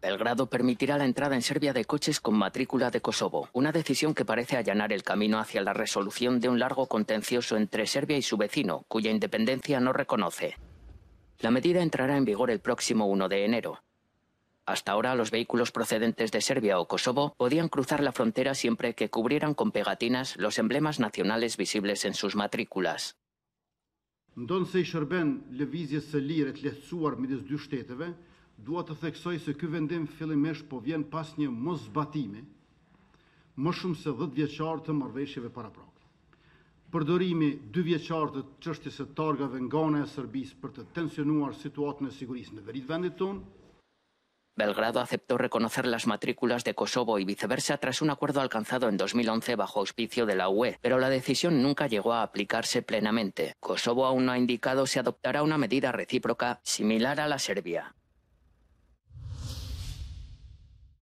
Belgrado permitirá la entrada en Serbia de coches con matrícula de Kosovo, una decisión que parece allanar el camino hacia la resolución de un largo contencioso entre Serbia y su vecino, cuya independencia no reconoce. La medida entrará en vigor el próximo 1 de enero. Hasta ahora los vehículos procedentes de Serbia o Kosovo podían cruzar la frontera siempre que cubrieran con pegatinas los emblemas nacionales visibles en sus matrículas. Dua të theksoj se ky vendim fillimisht po vjen pas një mos zbatimi më shumë se 10 vjeqarë të marveshjeve para prakë. Përdorimi 2 vjeqarë të qështjes e targave nga e Sërbis për të tensionuar situatën e sigurisë në verit vendit tonë, Belgrado aceptó reconocer las matrículas de Kosovo y viceversa tras un acuerdo alcanzado en 2011 bajo auspicio de la UE, pero la decisión nunca llegó a aplicarse plenamente. Kosovo aún no ha indicado si adoptará una medida recíproca similar a la Serbia.